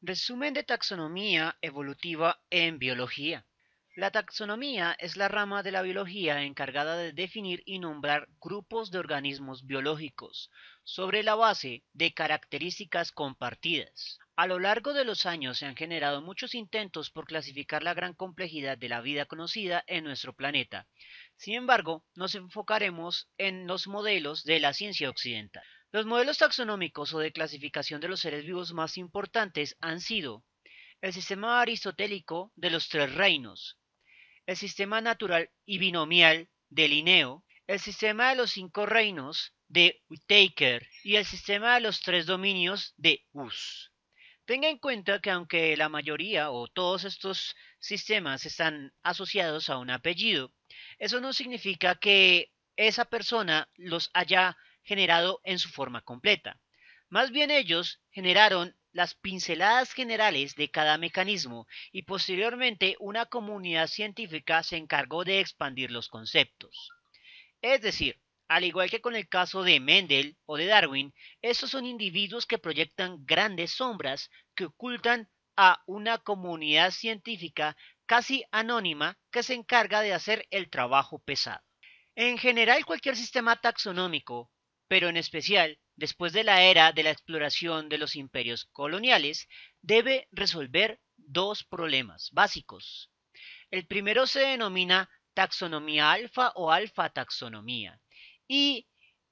Resumen de taxonomía evolutiva en biología. La taxonomía es la rama de la biología encargada de definir y nombrar grupos de organismos biológicos sobre la base de características compartidas. A lo largo de los años se han generado muchos intentos por clasificar la gran complejidad de la vida conocida en nuestro planeta. Sin embargo, nos enfocaremos en los modelos de la ciencia occidental. Los modelos taxonómicos o de clasificación de los seres vivos más importantes han sido el sistema aristotélico de los tres reinos, el sistema natural y binomial de Linneo, el sistema de los cinco reinos de Whittaker y el sistema de los tres dominios de US. Tenga en cuenta que aunque la mayoría o todos estos sistemas están asociados a un apellido, eso no significa que esa persona los haya generado en su forma completa. Más bien ellos generaron las pinceladas generales de cada mecanismo y posteriormente una comunidad científica se encargó de expandir los conceptos. Es decir, al igual que con el caso de Mendel o de Darwin, estos son individuos que proyectan grandes sombras que ocultan a una comunidad científica casi anónima que se encarga de hacer el trabajo pesado. En general, cualquier sistema taxonómico pero en especial después de la era de la exploración de los imperios coloniales, debe resolver dos problemas básicos. El primero se denomina taxonomía alfa o alfa taxonomía y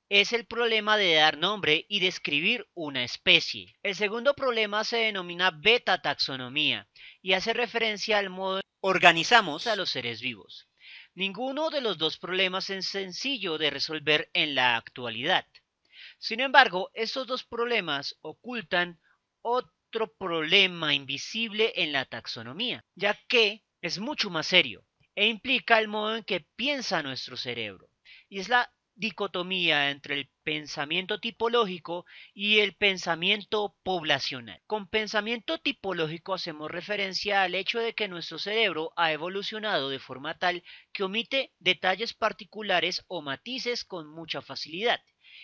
es el problema de dar nombre y describir una especie. El segundo problema se denomina beta taxonomía y hace referencia al modo en que organizamos a los seres vivos. Ninguno de los dos problemas es sencillo de resolver en la actualidad. Sin embargo, esos dos problemas ocultan otro problema invisible en la taxonomía, ya que es mucho más serio e implica el modo en que piensa nuestro cerebro, y es la dicotomía entre el pensamiento tipológico y el pensamiento poblacional. Con pensamiento tipológico hacemos referencia al hecho de que nuestro cerebro ha evolucionado de forma tal que omite detalles particulares o matices con mucha facilidad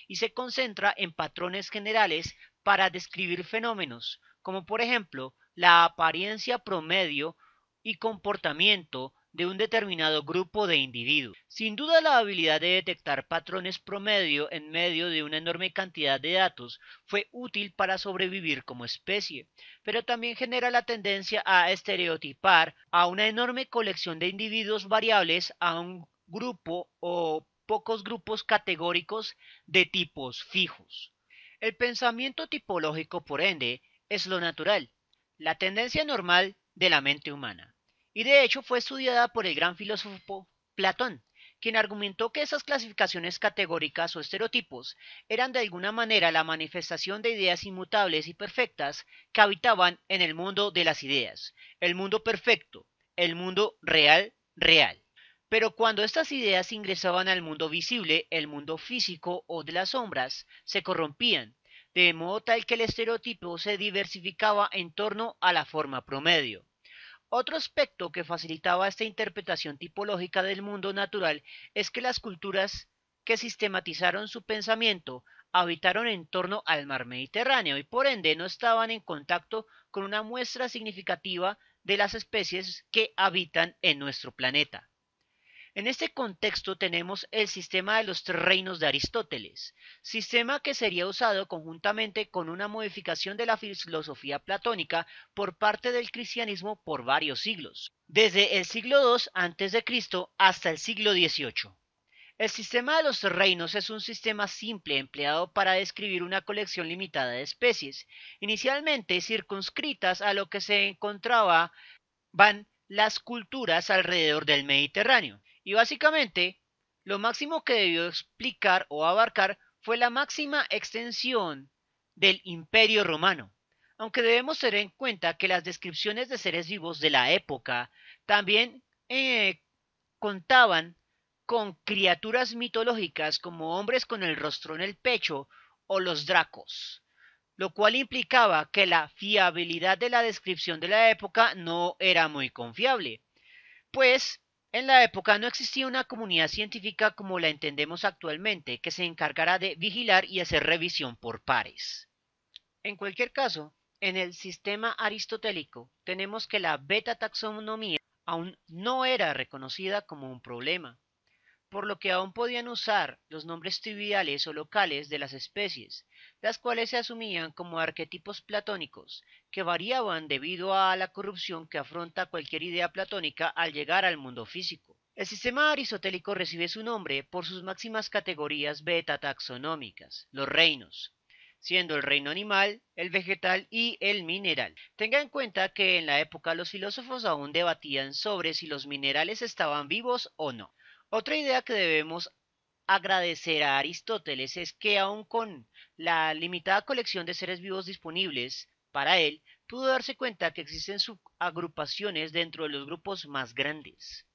y se concentra en patrones generales para describir fenómenos, como por ejemplo la apariencia promedio y comportamiento de un determinado grupo de individuos. Sin duda la habilidad de detectar patrones promedio en medio de una enorme cantidad de datos fue útil para sobrevivir como especie, pero también genera la tendencia a estereotipar a una enorme colección de individuos variables a un grupo o pocos grupos categóricos de tipos fijos. El pensamiento tipológico, por ende, es lo natural, la tendencia normal de la mente humana y de hecho fue estudiada por el gran filósofo Platón, quien argumentó que esas clasificaciones categóricas o estereotipos eran de alguna manera la manifestación de ideas inmutables y perfectas que habitaban en el mundo de las ideas, el mundo perfecto, el mundo real, real. Pero cuando estas ideas ingresaban al mundo visible, el mundo físico o de las sombras, se corrompían, de modo tal que el estereotipo se diversificaba en torno a la forma promedio. Otro aspecto que facilitaba esta interpretación tipológica del mundo natural es que las culturas que sistematizaron su pensamiento habitaron en torno al mar Mediterráneo y por ende no estaban en contacto con una muestra significativa de las especies que habitan en nuestro planeta. En este contexto tenemos el sistema de los reinos de Aristóteles, sistema que sería usado conjuntamente con una modificación de la filosofía platónica por parte del cristianismo por varios siglos, desde el siglo II a.C. hasta el siglo XVIII. El sistema de los reinos es un sistema simple empleado para describir una colección limitada de especies, inicialmente circunscritas a lo que se encontraba van las culturas alrededor del Mediterráneo y básicamente lo máximo que debió explicar o abarcar fue la máxima extensión del imperio romano, aunque debemos tener en cuenta que las descripciones de seres vivos de la época también eh, contaban con criaturas mitológicas como hombres con el rostro en el pecho o los dracos, lo cual implicaba que la fiabilidad de la descripción de la época no era muy confiable, pues en la época no existía una comunidad científica como la entendemos actualmente, que se encargará de vigilar y hacer revisión por pares. En cualquier caso, en el sistema aristotélico tenemos que la beta taxonomía aún no era reconocida como un problema por lo que aún podían usar los nombres triviales o locales de las especies, las cuales se asumían como arquetipos platónicos, que variaban debido a la corrupción que afronta cualquier idea platónica al llegar al mundo físico. El sistema aristotélico recibe su nombre por sus máximas categorías beta taxonómicas, los reinos, siendo el reino animal, el vegetal y el mineral. Tenga en cuenta que en la época los filósofos aún debatían sobre si los minerales estaban vivos o no. Otra idea que debemos agradecer a Aristóteles es que aun con la limitada colección de seres vivos disponibles para él, pudo darse cuenta que existen subagrupaciones dentro de los grupos más grandes.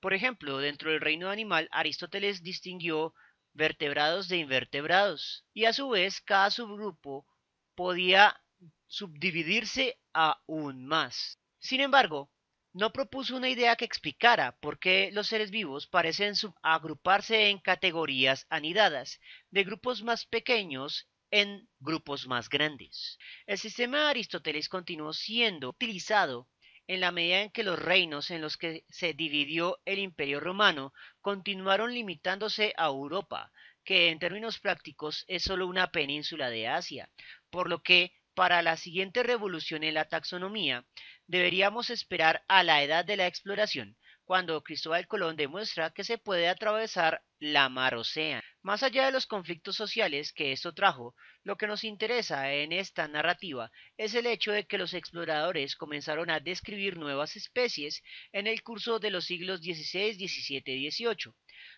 Por ejemplo, dentro del reino animal, Aristóteles distinguió vertebrados de invertebrados, y a su vez cada subgrupo podía subdividirse aún más. Sin embargo, no propuso una idea que explicara por qué los seres vivos parecen agruparse en categorías anidadas, de grupos más pequeños en grupos más grandes. El sistema de Aristóteles continuó siendo utilizado en la medida en que los reinos en los que se dividió el imperio romano continuaron limitándose a Europa, que en términos prácticos es solo una península de Asia, por lo que para la siguiente revolución en la taxonomía, deberíamos esperar a la edad de la exploración, cuando Cristóbal Colón demuestra que se puede atravesar la mar océana. Más allá de los conflictos sociales que esto trajo, lo que nos interesa en esta narrativa es el hecho de que los exploradores comenzaron a describir nuevas especies en el curso de los siglos XVI, XVII y XVIII.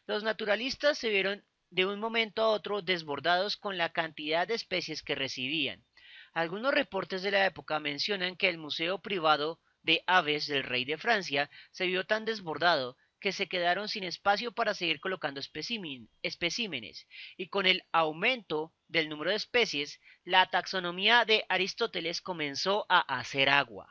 Los naturalistas se vieron de un momento a otro desbordados con la cantidad de especies que recibían. Algunos reportes de la época mencionan que el Museo Privado de Aves del Rey de Francia se vio tan desbordado que se quedaron sin espacio para seguir colocando especímenes, y con el aumento del número de especies, la taxonomía de Aristóteles comenzó a hacer agua.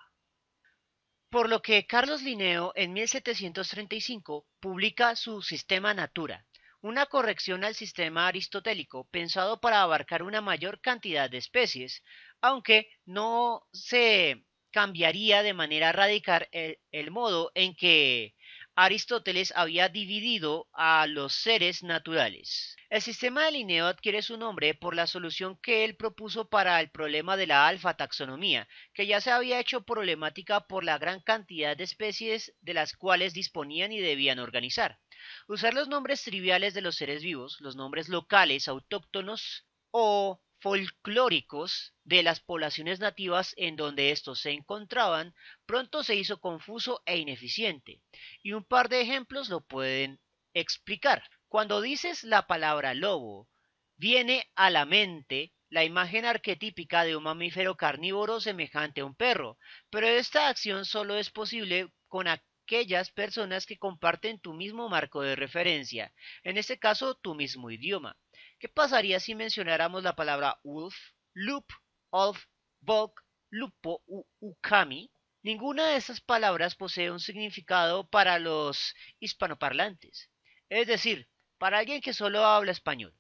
Por lo que Carlos Linneo en 1735 publica su Sistema Natura, una corrección al sistema aristotélico pensado para abarcar una mayor cantidad de especies, aunque no se cambiaría de manera radical el, modo en que Aristóteles había dividido a los seres naturales. El sistema de Linneo adquiere su nombre por la solución que él propuso para el problema de la alfa taxonomía, que ya se había hecho problemática por la gran cantidad de especies de las cuales disponían y debían organizar. Usar los nombres triviales de los seres vivos, los nombres locales, autóctonos o folclóricos de las poblaciones nativas en donde estos se encontraban, pronto se hizo confuso e ineficiente. Y un par de ejemplos lo pueden explicar. Cuando dices la palabra lobo, viene a la mente la imagen arquetípica de un mamífero carnívoro semejante a un perro, pero esta acción solo es posible con, aquellas personas que comparten tu mismo marco de referencia, en este caso tu mismo idioma. ¿Qué pasaría si mencionáramos la palabra wolf, loop, of bog, lupo u ukami? Ninguna de esas palabras posee un significado para los hispanoparlantes, es decir, para alguien que solo habla español.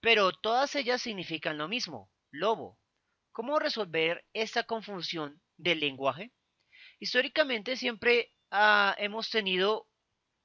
Pero todas ellas significan lo mismo, lobo. ¿Cómo resolver esta confusión del lenguaje? Históricamente siempre Ah, hemos tenido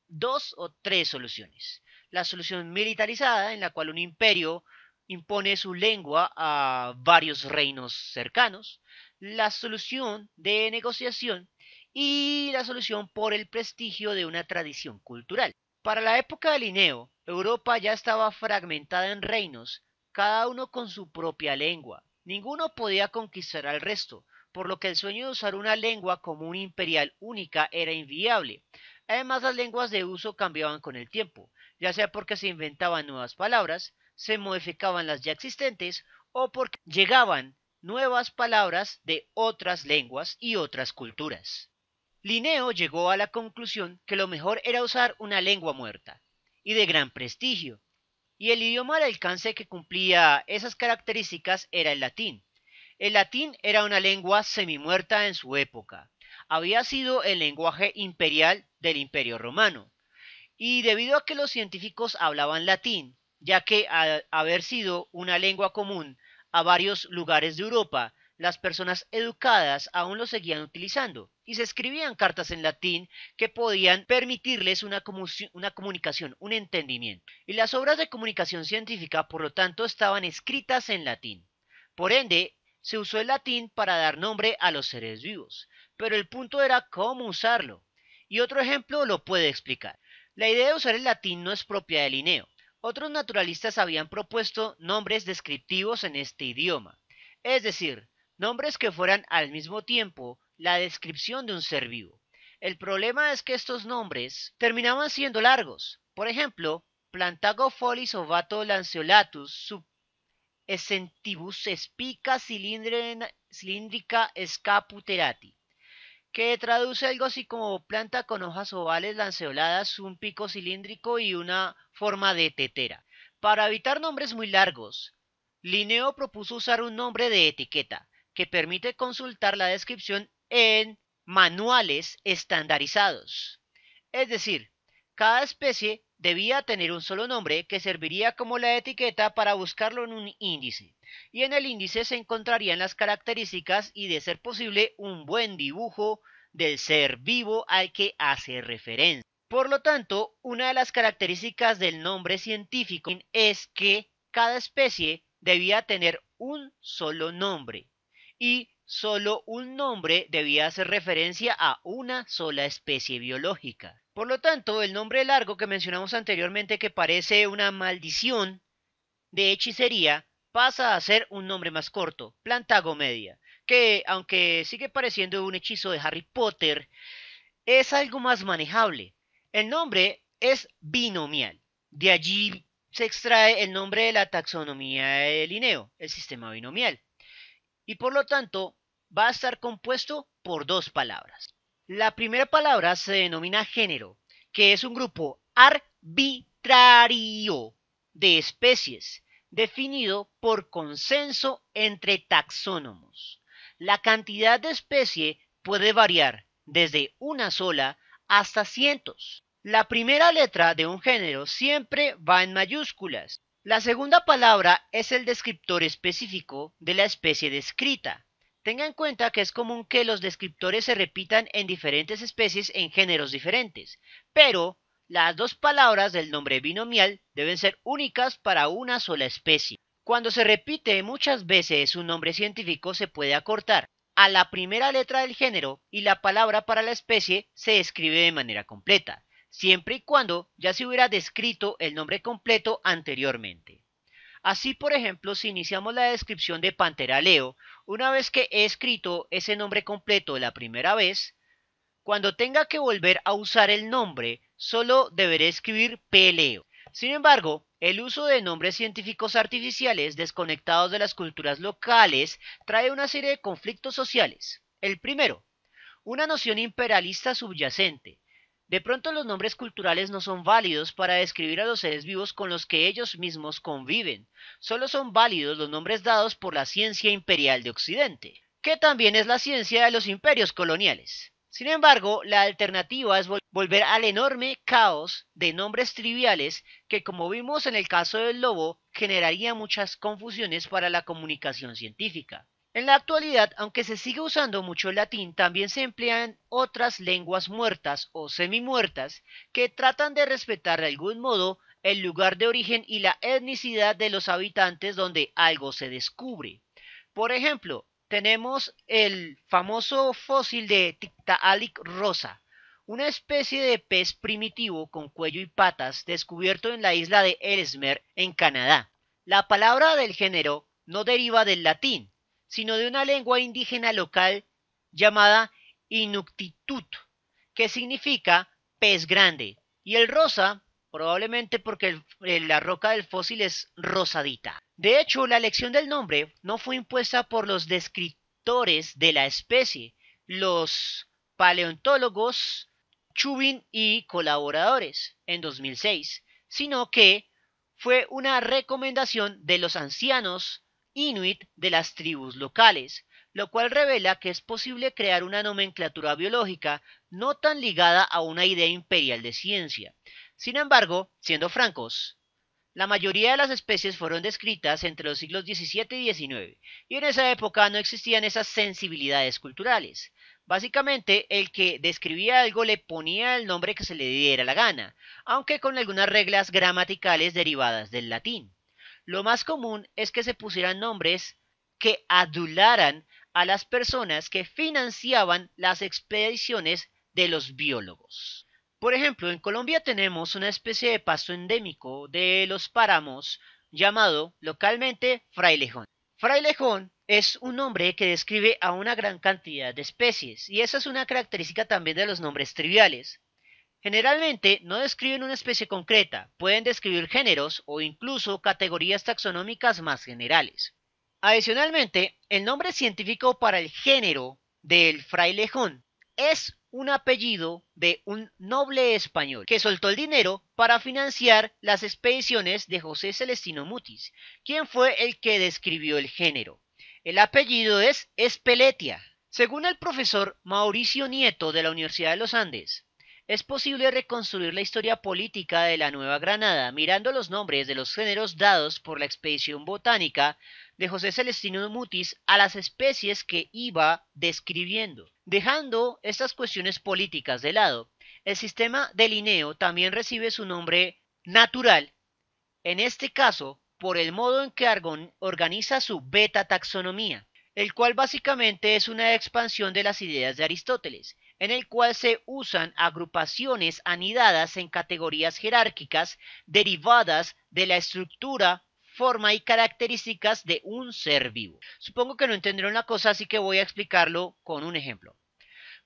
dos o tres soluciones. La solución militarizada, en la cual un imperio impone su lengua a varios reinos cercanos, la solución de negociación y la solución por el prestigio de una tradición cultural. Para la época de Linneo, Europa ya estaba fragmentada en reinos, cada uno con su propia lengua. Ninguno podía conquistar al resto, por lo que el sueño de usar una lengua común imperial única era inviable. Además, las lenguas de uso cambiaban con el tiempo, ya sea porque se inventaban nuevas palabras, se modificaban las ya existentes o porque llegaban nuevas palabras de otras lenguas y otras culturas. Linneo llegó a la conclusión que lo mejor era usar una lengua muerta y de gran prestigio, y el idioma al alcance que cumplía esas características era el latín, el latín era una lengua semi-muerta en su época. Había sido el lenguaje imperial del Imperio Romano. Y debido a que los científicos hablaban latín, ya que al haber sido una lengua común a varios lugares de Europa, las personas educadas aún lo seguían utilizando y se escribían cartas en latín que podían permitirles una, una, comunicación, un entendimiento. Y las obras de comunicación científica, por lo tanto, estaban escritas en latín. Por ende, se usó el latín para dar nombre a los seres vivos, pero el punto era cómo usarlo. Y otro ejemplo lo puede explicar. La idea de usar el latín no es propia de Linneo. Otros naturalistas habían propuesto nombres descriptivos en este idioma, es decir, nombres que fueran al mismo tiempo la descripción de un ser vivo. El problema es que estos nombres terminaban siendo largos. Por ejemplo, Plantago folis ovato lanceolatus sub Escentibus espica cilíndrica scaputerati, que traduce algo así como planta con hojas ovales lanceoladas, un pico cilíndrico y una forma de tetera. Para evitar nombres muy largos, Linneo propuso usar un nombre de etiqueta que permite consultar la descripción en manuales estandarizados. Es decir, cada especie debía tener un solo nombre que serviría como la etiqueta para buscarlo en un índice, y en el índice se encontrarían las características y, de ser posible, un buen dibujo del ser vivo al que hace referencia. Por lo tanto, una de las características del nombre científico es que cada especie debía tener un solo nombre y solo un nombre debía hacer referencia a una sola especie biológica. Por lo tanto, el nombre largo que mencionamos anteriormente que parece una maldición de hechicería pasa a ser un nombre más corto, media, que aunque sigue pareciendo un hechizo de Harry Potter, es algo más manejable. El nombre es binomial. De allí se extrae el nombre de la taxonomía de Linneo, el sistema binomial. Y por lo tanto, va a estar compuesto por dos palabras. La primera palabra se denomina género, que es un grupo arbitrario de especies, definido por consenso entre taxónomos. La cantidad de especie puede variar desde una sola hasta cientos. La primera letra de un género siempre va en mayúsculas. La segunda palabra es el descriptor específico de la especie descrita. Tenga en cuenta que es común que los descriptores se repitan en diferentes especies en géneros diferentes, pero las dos palabras del nombre binomial deben ser únicas para una sola especie. Cuando se repite muchas veces un nombre científico se puede acortar a la primera letra del género y la palabra para la especie se escribe de manera completa, siempre y cuando ya se hubiera descrito el nombre completo anteriormente. Así, por ejemplo, si iniciamos la descripción de Pantera Leo, una vez que he escrito ese nombre completo la primera vez, cuando tenga que volver a usar el nombre, solo deberé escribir Peleo. Sin embargo, el uso de nombres científicos artificiales desconectados de las culturas locales trae una serie de conflictos sociales. El primero, una noción imperialista subyacente, de pronto los nombres culturales no son válidos para describir a los seres vivos con los que ellos mismos conviven. Solo son válidos los nombres dados por la ciencia imperial de Occidente, que también es la ciencia de los imperios coloniales. Sin embargo, la alternativa es volver al enorme caos de nombres triviales que, como vimos en el caso del lobo, generaría muchas confusiones para la comunicación científica. En la actualidad, aunque se sigue usando mucho el latín, también se emplean otras lenguas muertas o semi-muertas que tratan de respetar de algún modo el lugar de origen y la etnicidad de los habitantes donde algo se descubre. Por ejemplo, tenemos el famoso fósil de Tiktaalik rosa, una especie de pez primitivo con cuello y patas descubierto en la isla de Ellesmere, en Canadá. La palabra del género no deriva del latín, sino de una lengua indígena local llamada Inuktitut, que significa pez grande, y el rosa, probablemente porque la roca del fósil es rosadita. De hecho, la elección del nombre no fue impuesta por los descriptores de la especie, los paleontólogos Chubin y colaboradores en 2006, sino que fue una recomendación de los ancianos inuit de las tribus locales, lo cual revela que es posible crear una nomenclatura biológica no tan ligada a una idea imperial de ciencia. Sin embargo, siendo francos, la mayoría de las especies fueron descritas entre los siglos XVII y XIX, y en esa época no existían esas sensibilidades culturales. Básicamente, el que describía algo le ponía el nombre que se le diera la gana, aunque con algunas reglas gramaticales derivadas del latín. Lo más común es que se pusieran nombres que adularan a las personas que financiaban las expediciones de los biólogos. Por ejemplo, en Colombia tenemos una especie de pasto endémico de los páramos llamado localmente frailejón. Frailejón es un nombre que describe a una gran cantidad de especies y esa es una característica también de los nombres triviales. Generalmente no describen una especie concreta, pueden describir géneros o incluso categorías taxonómicas más generales. Adicionalmente, el nombre científico para el género del frailejón es un apellido de un noble español que soltó el dinero para financiar las expediciones de José Celestino Mutis, quien fue el que describió el género. El apellido es Espeletia, según el profesor Mauricio Nieto de la Universidad de los Andes es posible reconstruir la historia política de la Nueva Granada mirando los nombres de los géneros dados por la expedición botánica de José Celestino Mutis a las especies que iba describiendo. Dejando estas cuestiones políticas de lado, el sistema de Linneo también recibe su nombre natural, en este caso por el modo en que Argon organiza su beta taxonomía, el cual básicamente es una expansión de las ideas de Aristóteles en el cual se usan agrupaciones anidadas en categorías jerárquicas derivadas de la estructura, forma y características de un ser vivo. Supongo que no entendieron la cosa, así que voy a explicarlo con un ejemplo.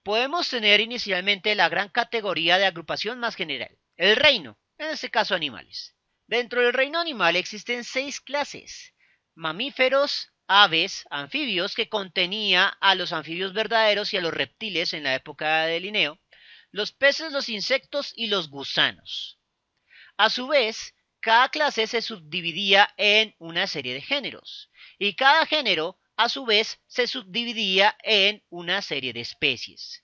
Podemos tener inicialmente la gran categoría de agrupación más general, el reino, en este caso animales. Dentro del reino animal existen seis clases, mamíferos, aves, anfibios, que contenía a los anfibios verdaderos y a los reptiles en la época de Linneo, los peces, los insectos y los gusanos. A su vez, cada clase se subdividía en una serie de géneros, y cada género, a su vez, se subdividía en una serie de especies.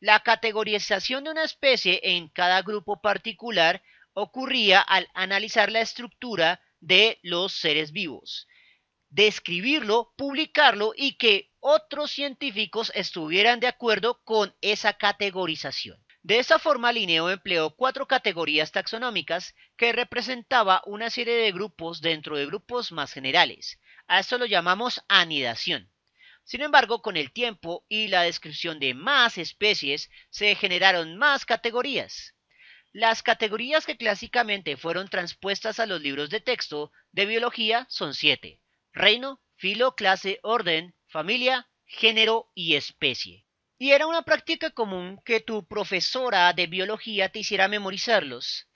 La categorización de una especie en cada grupo particular ocurría al analizar la estructura de los seres vivos, describirlo, publicarlo y que otros científicos estuvieran de acuerdo con esa categorización. De esa forma, Linneo empleó cuatro categorías taxonómicas que representaba una serie de grupos dentro de grupos más generales. A esto lo llamamos anidación. Sin embargo, con el tiempo y la descripción de más especies, se generaron más categorías. Las categorías que clásicamente fueron transpuestas a los libros de texto de biología son siete reino, filo, clase, orden, familia, género y especie. Y era una práctica común que tu profesora de biología te hiciera memorizarlos.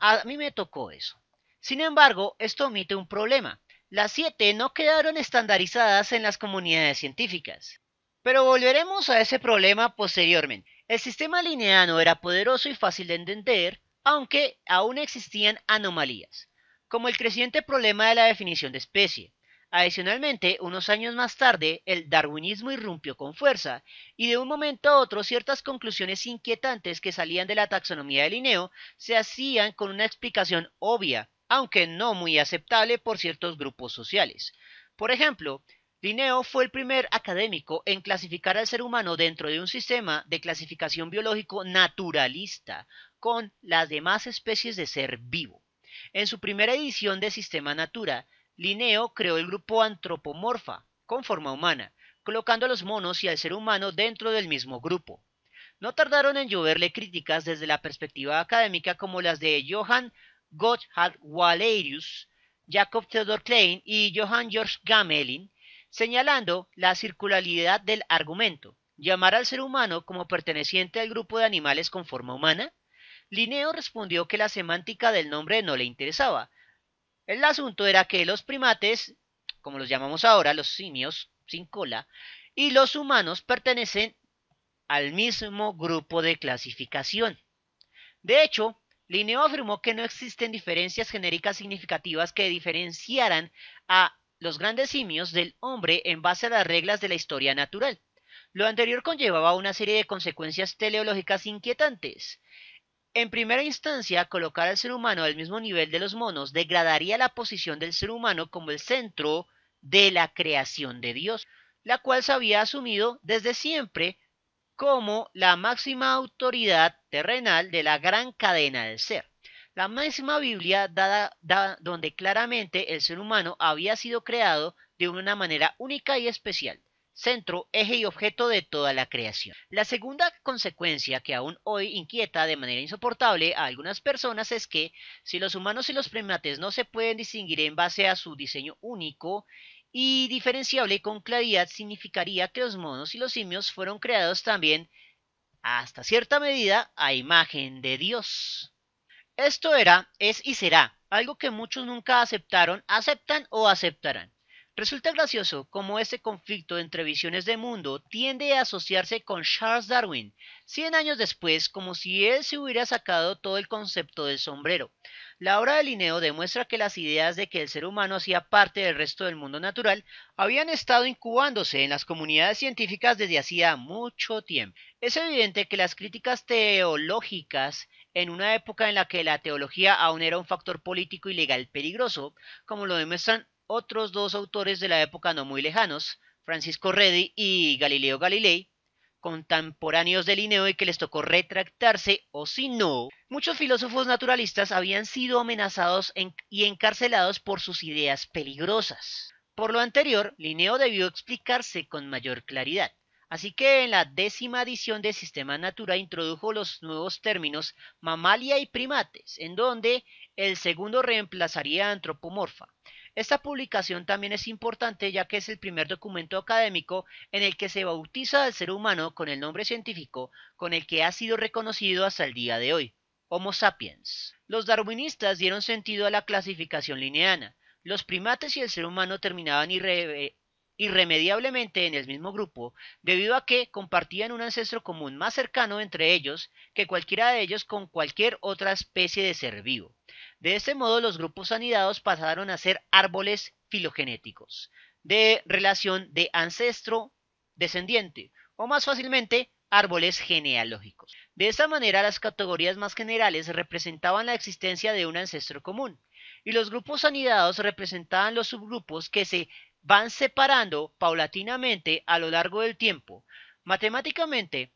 A mí me tocó eso. Sin embargo, esto omite un problema. Las siete no quedaron estandarizadas en las comunidades científicas. Pero volveremos a ese problema posteriormente. El sistema lineano era poderoso y fácil de entender, aunque aún existían anomalías, como el creciente problema de la definición de especie. Adicionalmente, unos años más tarde, el darwinismo irrumpió con fuerza, y de un momento a otro ciertas conclusiones inquietantes que salían de la taxonomía de Linneo se hacían con una explicación obvia, aunque no muy aceptable por ciertos grupos sociales. Por ejemplo, Linneo fue el primer académico en clasificar al ser humano dentro de un sistema de clasificación biológico naturalista, con las demás especies de ser vivo. En su primera edición de Sistema Natura, Linneo creó el grupo antropomorfa, con forma humana, colocando a los monos y al ser humano dentro del mismo grupo. No tardaron en lloverle críticas desde la perspectiva académica como las de Johann Gotthard Wallerius, Jacob Theodor Klein y Johann Georg Gamelin, señalando la circularidad del argumento. Llamar al ser humano como perteneciente al grupo de animales con forma humana. Linneo respondió que la semántica del nombre no le interesaba, el asunto era que los primates, como los llamamos ahora, los simios sin cola, y los humanos pertenecen al mismo grupo de clasificación. De hecho, Linneo afirmó que no existen diferencias genéricas significativas que diferenciaran a los grandes simios del hombre en base a las reglas de la historia natural. Lo anterior conllevaba una serie de consecuencias teleológicas inquietantes. En primera instancia, colocar al ser humano al mismo nivel de los monos degradaría la posición del ser humano como el centro de la creación de Dios, la cual se había asumido desde siempre como la máxima autoridad terrenal de la gran cadena del ser. La máxima Biblia dada, donde claramente el ser humano había sido creado de una manera única y especial centro, eje y objeto de toda la creación. La segunda consecuencia que aún hoy inquieta de manera insoportable a algunas personas es que si los humanos y los primates no se pueden distinguir en base a su diseño único y diferenciable con claridad, significaría que los monos y los simios fueron creados también hasta cierta medida a imagen de Dios. Esto era, es y será, algo que muchos nunca aceptaron, aceptan o aceptarán. Resulta gracioso cómo este conflicto entre visiones de mundo tiende a asociarse con Charles Darwin, 100 años después, como si él se hubiera sacado todo el concepto del sombrero. La obra de Linneo demuestra que las ideas de que el ser humano hacía parte del resto del mundo natural habían estado incubándose en las comunidades científicas desde hacía mucho tiempo. Es evidente que las críticas teológicas en una época en la que la teología aún era un factor político y legal peligroso, como lo demuestran otros dos autores de la época no muy lejanos, Francisco Redi y Galileo Galilei, contemporáneos de Linneo y que les tocó retractarse, o si no, muchos filósofos naturalistas habían sido amenazados y encarcelados por sus ideas peligrosas. Por lo anterior, Linneo debió explicarse con mayor claridad. Así que en la décima edición de Sistema Natura introdujo los nuevos términos mamalia y primates, en donde el segundo reemplazaría antropomorfa. Esta publicación también es importante ya que es el primer documento académico en el que se bautiza al ser humano con el nombre científico con el que ha sido reconocido hasta el día de hoy, Homo sapiens. Los darwinistas dieron sentido a la clasificación lineana. Los primates y el ser humano terminaban irre eh, irremediablemente en el mismo grupo, debido a que compartían un ancestro común más cercano entre ellos que cualquiera de ellos con cualquier otra especie de ser vivo. De este modo los grupos anidados pasaron a ser árboles filogenéticos, de relación de ancestro descendiente, o más fácilmente, árboles genealógicos. De esta manera las categorías más generales representaban la existencia de un ancestro común, y los grupos anidados representaban los subgrupos que se van separando paulatinamente a lo largo del tiempo. Matemáticamente,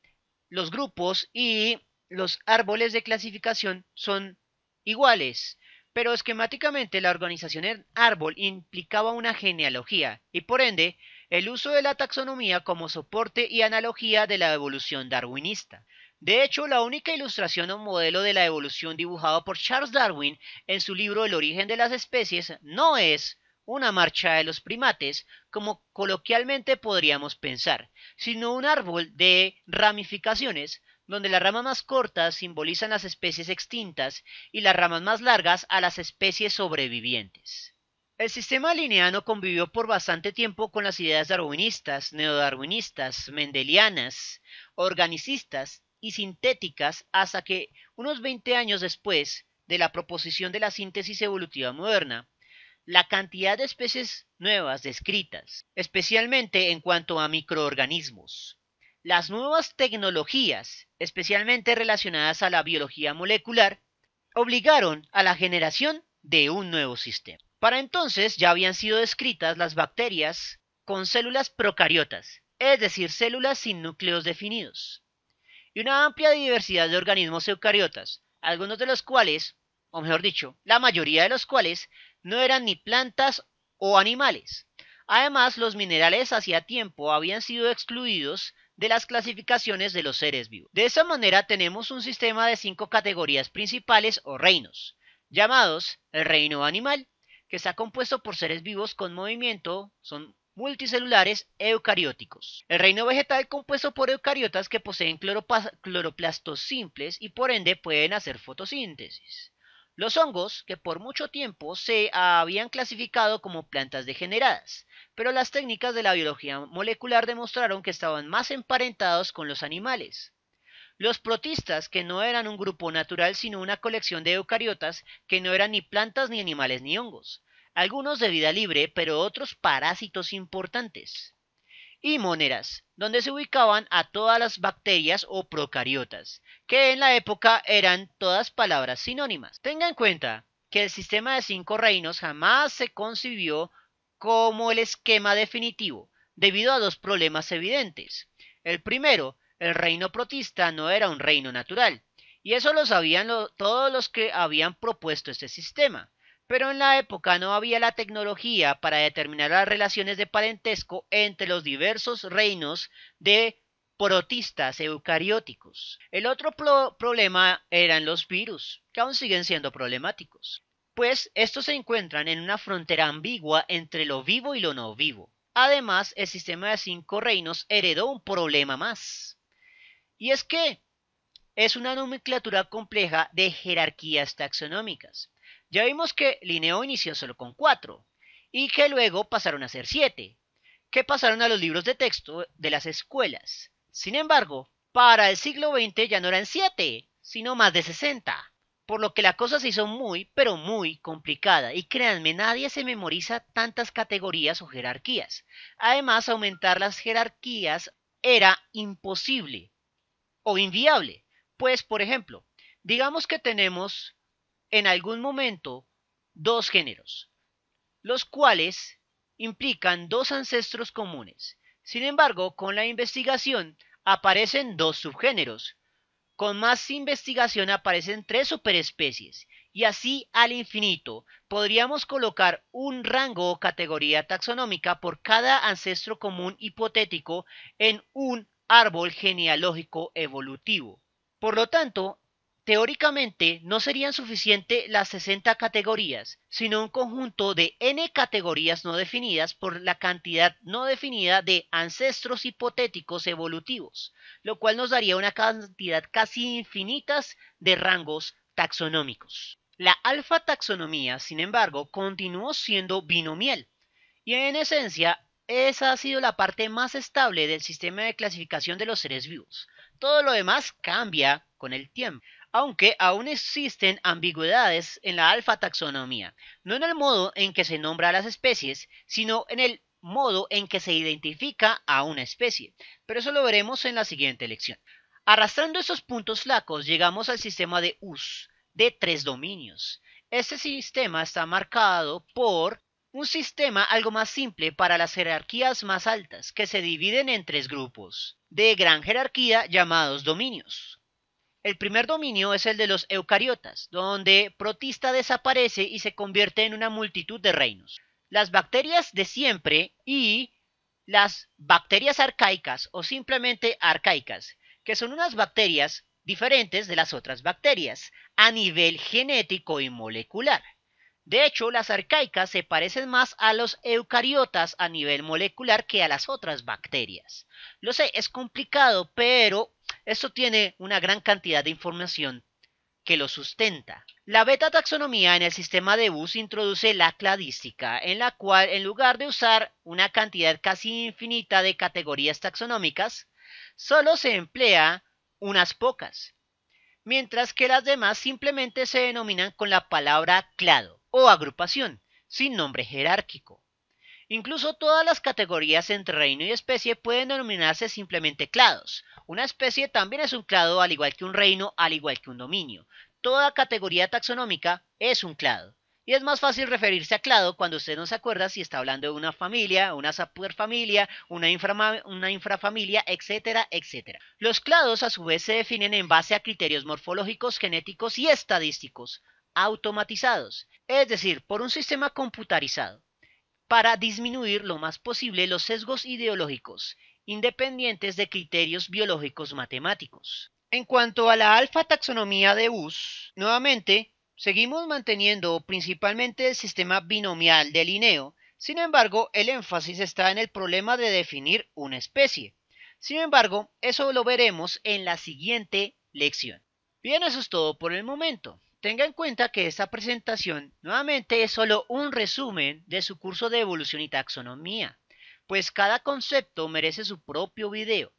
los grupos y los árboles de clasificación son iguales, pero esquemáticamente la organización en árbol implicaba una genealogía y por ende el uso de la taxonomía como soporte y analogía de la evolución darwinista. De hecho, la única ilustración o modelo de la evolución dibujado por Charles Darwin en su libro El origen de las especies no es una marcha de los primates, como coloquialmente podríamos pensar, sino un árbol de ramificaciones, donde las ramas más cortas simbolizan las especies extintas y las ramas más largas a las especies sobrevivientes. El sistema lineano convivió por bastante tiempo con las ideas darwinistas, neodarwinistas, mendelianas, organicistas y sintéticas hasta que, unos 20 años después de la proposición de la síntesis evolutiva moderna, la cantidad de especies nuevas descritas, especialmente en cuanto a microorganismos. Las nuevas tecnologías, especialmente relacionadas a la biología molecular, obligaron a la generación de un nuevo sistema. Para entonces ya habían sido descritas las bacterias con células procariotas, es decir, células sin núcleos definidos, y una amplia diversidad de organismos eucariotas, algunos de los cuales, o mejor dicho, la mayoría de los cuales no eran ni plantas o animales. Además, los minerales hacía tiempo habían sido excluidos de las clasificaciones de los seres vivos. De esa manera tenemos un sistema de cinco categorías principales o reinos, llamados el reino animal, que está compuesto por seres vivos con movimiento, son multicelulares eucarióticos. El reino vegetal compuesto por eucariotas que poseen cloroplastos simples y por ende pueden hacer fotosíntesis. Los hongos, que por mucho tiempo se habían clasificado como plantas degeneradas, pero las técnicas de la biología molecular demostraron que estaban más emparentados con los animales. Los protistas, que no eran un grupo natural sino una colección de eucariotas, que no eran ni plantas ni animales ni hongos, algunos de vida libre, pero otros parásitos importantes y moneras, donde se ubicaban a todas las bacterias o procariotas, que en la época eran todas palabras sinónimas. Tenga en cuenta que el sistema de cinco reinos jamás se concibió como el esquema definitivo, debido a dos problemas evidentes. El primero, el reino protista no era un reino natural, y eso lo sabían todos los que habían propuesto este sistema pero en la época no había la tecnología para determinar las relaciones de parentesco entre los diversos reinos de protistas eucarióticos. El otro problema eran los virus, que aún siguen siendo problemáticos, pues estos se encuentran en una frontera ambigua entre lo vivo y lo no vivo. Además, el sistema de cinco reinos heredó un problema más. Y es que es una nomenclatura compleja de jerarquías taxonómicas, ya vimos que Linneo inició solo con cuatro y que luego pasaron a ser siete, que pasaron a los libros de texto de las escuelas. Sin embargo, para el siglo XX ya no eran siete, sino más de 60, por lo que la cosa se hizo muy, pero muy complicada, y créanme, nadie se memoriza tantas categorías o jerarquías. Además, aumentar las jerarquías era imposible o inviable, pues, por ejemplo, digamos que tenemos en algún momento dos géneros, los cuales implican dos ancestros comunes. Sin embargo, con la investigación aparecen dos subgéneros. Con más investigación aparecen tres superespecies y así al infinito. Podríamos colocar un rango o categoría taxonómica por cada ancestro común hipotético en un árbol genealógico evolutivo. Por lo tanto, Teóricamente, no serían suficientes las 60 categorías, sino un conjunto de n categorías no definidas por la cantidad no definida de ancestros hipotéticos evolutivos, lo cual nos daría una cantidad casi infinitas de rangos taxonómicos. La alfa taxonomía, sin embargo, continuó siendo binomial, y en esencia, esa ha sido la parte más estable del sistema de clasificación de los seres vivos. Todo lo demás cambia con el tiempo aunque aún existen ambigüedades en la alfa taxonomía, no en el modo en que se nombra a las especies, sino en el modo en que se identifica a una especie, pero eso lo veremos en la siguiente lección. Arrastrando esos puntos flacos llegamos al sistema de US, de tres dominios. Este sistema está marcado por un sistema algo más simple para las jerarquías más altas, que se dividen en tres grupos, de gran jerarquía llamados dominios. El primer dominio es el de los eucariotas, donde protista desaparece y se convierte en una multitud de reinos. Las bacterias de siempre y las bacterias arcaicas o simplemente arcaicas, que son unas bacterias diferentes de las otras bacterias a nivel genético y molecular. De hecho, las arcaicas se parecen más a los eucariotas a nivel molecular que a las otras bacterias. Lo sé, es complicado, pero esto tiene una gran cantidad de información que lo sustenta. La beta taxonomía en el sistema de bus introduce la cladística, en la cual en lugar de usar una cantidad casi infinita de categorías taxonómicas, solo se emplea unas pocas, mientras que las demás simplemente se denominan con la palabra clado o agrupación, sin nombre jerárquico. Incluso todas las categorías entre reino y especie pueden denominarse simplemente clados. Una especie también es un clado al igual que un reino, al igual que un dominio. Toda categoría taxonómica es un clado. Y es más fácil referirse a clado cuando usted no se acuerda si está hablando de una familia, una superfamilia, una, una infrafamilia, etcétera, etcétera. Los clados a su vez se definen en base a criterios morfológicos, genéticos y estadísticos automatizados, es decir, por un sistema computarizado para disminuir lo más posible los sesgos ideológicos, independientes de criterios biológicos matemáticos. En cuanto a la alfa taxonomía de US, nuevamente, seguimos manteniendo principalmente el sistema binomial de Linneo, sin embargo, el énfasis está en el problema de definir una especie. Sin embargo, eso lo veremos en la siguiente lección. Bien, eso es todo por el momento. Tenga en cuenta que esta presentación nuevamente es solo un resumen de su curso de evolución y taxonomía, pues cada concepto merece su propio video.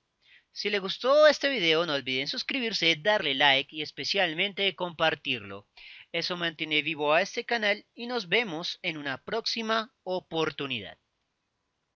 Si le gustó este video no olviden suscribirse, darle like y especialmente compartirlo. Eso mantiene vivo a este canal y nos vemos en una próxima oportunidad.